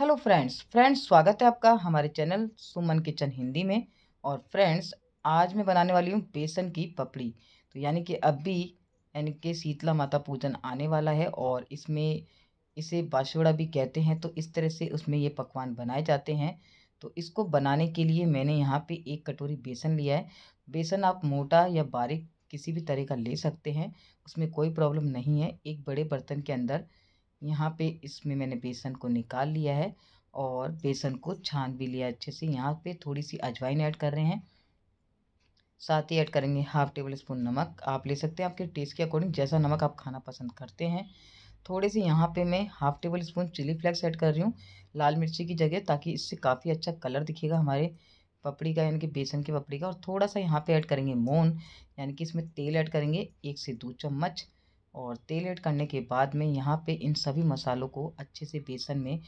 hello friends friends स्वागत है आपका हमारे चैनल सुमन किचन हिंदी में और फ्रेंड्स आज मैं बनाने वाली हूँ बेसन की पपड़ी तो यानी कि अभी यानी कि शीतला माता पूजन आने वाला है और इसमें इसे बासुड़ा भी कहते हैं तो इस तरह से उसमें ये पकवान बनाए जाते हैं तो इसको बनाने के लिए मैंने यहाँ पर एक कटोरी बेसन लिया है बेसन आप मोटा या बारीक किसी भी तरह का ले सकते हैं उसमें कोई प्रॉब्लम नहीं है एक बड़े बर्तन के अंदर यहाँ पे इसमें मैंने बेसन को निकाल लिया है और बेसन को छान भी लिया अच्छे से यहाँ पे थोड़ी सी अजवाइन ऐड कर रहे हैं साथ ही ऐड करेंगे हाफ़ टेबल स्पून नमक आप ले सकते हैं आपके टेस्ट के अकॉर्डिंग जैसा नमक आप खाना पसंद करते हैं थोड़े से यहाँ पे मैं half tablespoon chili flakes add कर रही हूँ लाल मिर्ची की जगह ताकि इससे काफ़ी अच्छा कलर दिखेगा हमारे पपड़ी का यानी कि बेसन की पपड़ी का और थोड़ा सा यहाँ पे ऐड करेंगे मोन यानी कि इसमें तेल ऐड करेंगे एक से दो चम्मच और तेल ऐड करने के बाद में यहाँ पे इन सभी मसालों को अच्छे से बेसन में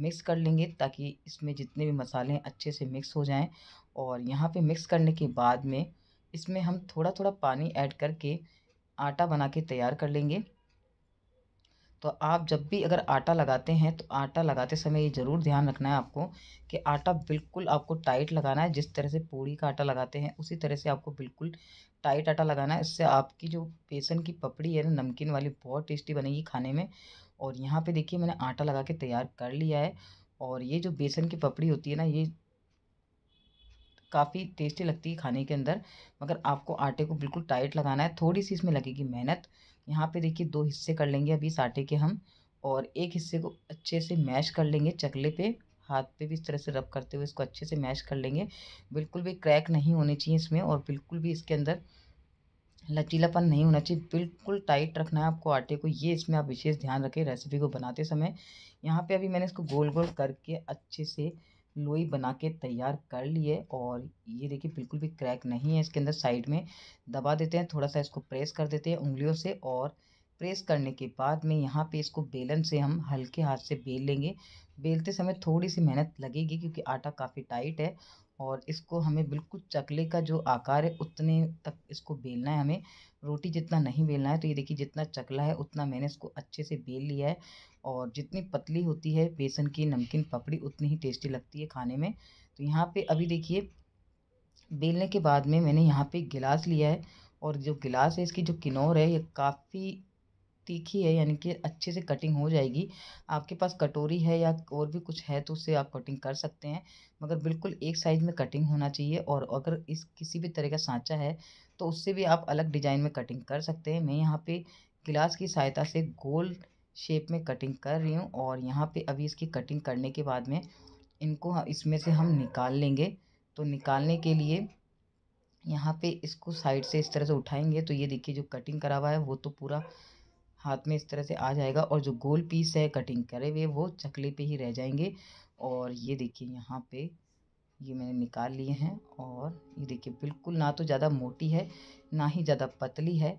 मिक्स कर लेंगे ताकि इसमें जितने भी मसाले हैं अच्छे से मिक्स हो जाएं और यहाँ पे मिक्स करने के बाद में इसमें हम थोड़ा थोड़ा पानी ऐड करके आटा बना के तैयार कर लेंगे तो आप जब भी अगर आटा लगाते हैं तो आटा लगाते समय ये ज़रूर ध्यान रखना है आपको कि आटा बिल्कुल आपको टाइट लगाना है जिस तरह से पूड़ी का आटा लगाते हैं उसी तरह से आपको बिल्कुल टाइट आटा लगाना है इससे आपकी जो बेसन की पपड़ी है ना नमकीन वाली बहुत टेस्टी बनेगी खाने में और यहाँ पर देखिए मैंने आटा लगा के तैयार कर लिया है और ये जो बेसन की पपड़ी होती है ना ये काफ़ी टेस्टी लगती है खाने के अंदर मगर आपको आटे को बिल्कुल टाइट लगाना है थोड़ी सी इसमें लगेगी मेहनत यहाँ पे देखिए दो हिस्से कर लेंगे अभी इस आटे के हम और एक हिस्से को अच्छे से मैश कर लेंगे चकले पे हाथ पे भी इस तरह से रब करते हुए इसको अच्छे से मैश कर लेंगे बिल्कुल भी क्रैक नहीं होने चाहिए इसमें और बिल्कुल भी इसके अंदर लचीलापन नहीं होना चाहिए बिल्कुल टाइट रखना है आपको आटे को ये इसमें आप विशेष ध्यान रखें रेसिपी को बनाते समय यहाँ पे अभी मैंने इसको गोल गोल करके अच्छे से लोई बना के तैयार कर लिए और ये देखिए बिल्कुल भी क्रैक नहीं है इसके अंदर साइड में दबा देते हैं थोड़ा सा इसको प्रेस कर देते हैं उंगलियों से और प्रेस करने के बाद में यहाँ पे इसको बेलन से हम हल्के हाथ से बेल लेंगे बेलते समय थोड़ी सी मेहनत लगेगी क्योंकि आटा काफ़ी टाइट है और इसको हमें बिल्कुल चकले का जो आकार है उतने तक इसको बेलना है हमें रोटी जितना नहीं बेलना है तो ये देखिए जितना चकला है उतना मैंने इसको अच्छे से बेल लिया है और जितनी पतली होती है बेसन की नमकीन पापड़ी उतनी ही टेस्टी लगती है खाने में तो यहाँ पे अभी देखिए बेलने के बाद में मैंने यहाँ पे गिलास लिया है और जो गिलास है इसकी जो किनौर है ये काफ़ी तीखी है यानी कि अच्छे से कटिंग हो जाएगी आपके पास कटोरी है या और भी कुछ है तो उससे आप कटिंग कर सकते हैं मगर बिल्कुल एक साइज़ में कटिंग होना चाहिए और अगर इस किसी भी तरह का सांचा है तो उससे भी आप अलग डिज़ाइन में कटिंग कर सकते हैं मैं यहाँ पे गिलास की सहायता से गोल शेप में कटिंग कर रही हूँ और यहाँ पे अभी इसकी कटिंग करने के बाद में इनको इसमें से हम निकाल लेंगे तो निकालने के लिए यहाँ पे इसको साइड से इस तरह से उठाएंगे तो ये देखिए जो कटिंग करा हुआ है वो तो पूरा हाथ में इस तरह से आ जाएगा और जो गोल पीस है कटिंग करे हुए वो चकले पे ही रह जाएंगे और ये देखिए यहाँ पे ये मैंने निकाल लिए हैं और ये देखिए बिल्कुल ना तो ज़्यादा मोटी है ना ही ज़्यादा पतली है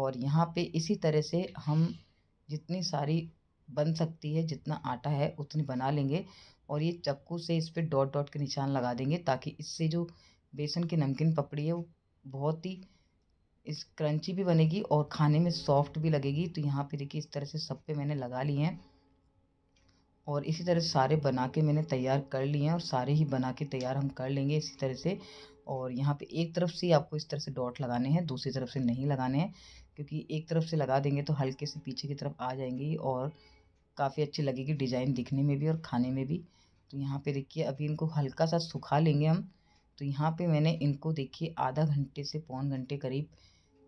और यहाँ पे इसी तरह से हम जितनी सारी बन सकती है जितना आटा है उतनी बना लेंगे और ये चक्कू से इस पर डॉट डॉट के निशान लगा देंगे ताकि इससे जो बेसन की नमकीन पपड़ी है वो बहुत ही इस क्रंची भी बनेगी और खाने में सॉफ्ट भी लगेगी तो यहाँ पे देखिए इस तरह से सब पे मैंने लगा लिए हैं और इसी तरह सारे बना के मैंने तैयार कर लिए हैं और सारे ही बना के तैयार हम कर लेंगे इसी तरह से और यहाँ पे एक तरफ से आपको इस तरह से डॉट लगाने हैं दूसरी तरफ से नहीं लगाने हैं क्योंकि एक तरफ से लगा देंगे तो हल्के से पीछे की तरफ आ जाएंगी और काफ़ी अच्छी लगेगी डिज़ाइन दिखने में भी और खाने में भी तो यहाँ पे देखिए अभी इनको हल्का सा सुखा लेंगे हम तो यहाँ पे मैंने इनको देखिए आधा घंटे से पौन घंटे करीब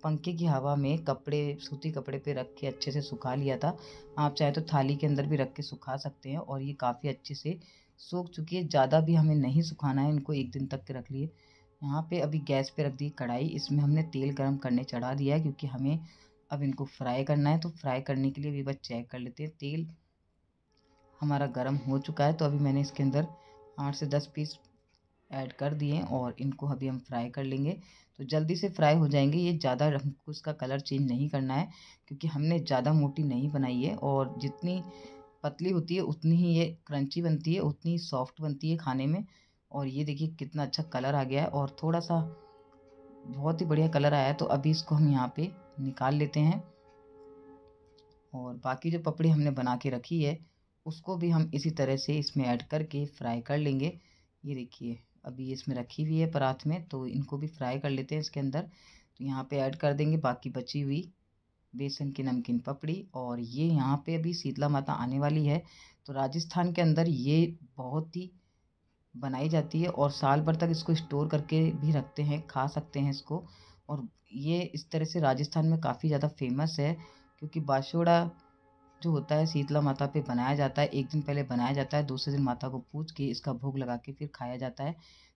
पंखे की हवा में कपड़े सूती कपड़े पे रख के अच्छे से सुखा लिया था आप चाहे तो थाली के अंदर भी रख के सुखा सकते हैं और ये काफ़ी अच्छे से सूख चुकी है ज़्यादा भी हमें नहीं सुखाना है इनको एक दिन तक के रख लिए यहाँ पे अभी गैस पे रख दी कढ़ाई इसमें हमने तेल गरम करने चढ़ा दिया है क्योंकि हमें अब इनको फ्राई करना है तो फ्राई करने के लिए भी बस चेक कर लेते हैं तेल हमारा गर्म हो चुका है तो अभी मैंने इसके अंदर आठ से दस पीस ऐड कर दिए और इनको अभी हम फ्राई कर लेंगे तो जल्दी से फ्राई हो जाएंगे ये ज़्यादा हमको उसका कलर चेंज नहीं करना है क्योंकि हमने ज़्यादा मोटी नहीं बनाई है और जितनी पतली होती है उतनी ही ये क्रंची बनती है उतनी सॉफ्ट बनती है खाने में और ये देखिए कितना अच्छा कलर आ गया है और थोड़ा सा बहुत ही बढ़िया कलर आया है तो अभी इसको हम यहाँ पे निकाल लेते हैं और बाकी जो पपड़ी हमने बना के रखी है उसको भी हम इसी तरह से इसमें ऐड करके फ्राई कर लेंगे ये देखिए अभी इसमें रखी हुई है परात में तो इनको भी फ्राई कर लेते हैं इसके अंदर तो यहाँ पे ऐड कर देंगे बाकी बची हुई बेसन की नमकीन पपड़ी और ये यहाँ पे अभी शीतला माता आने वाली है तो राजस्थान के अंदर ये बहुत ही बनाई जाती है और साल भर तक इसको स्टोर करके भी रखते हैं खा सकते हैं इसको और ये इस तरह से राजस्थान में काफ़ी ज़्यादा फेमस है क्योंकि बाशोड़ा जो होता है शीतला माता पे बनाया जाता है एक दिन पहले बनाया जाता है दूसरे दिन माता को पूज के इसका भोग लगा के फिर खाया जाता है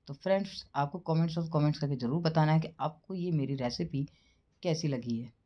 तो फ्रेंड्स आपको कमेंट्स ऑफ कमेंट्स करके ज़रूर बताना है कि आपको ये मेरी रेसिपी कैसी लगी है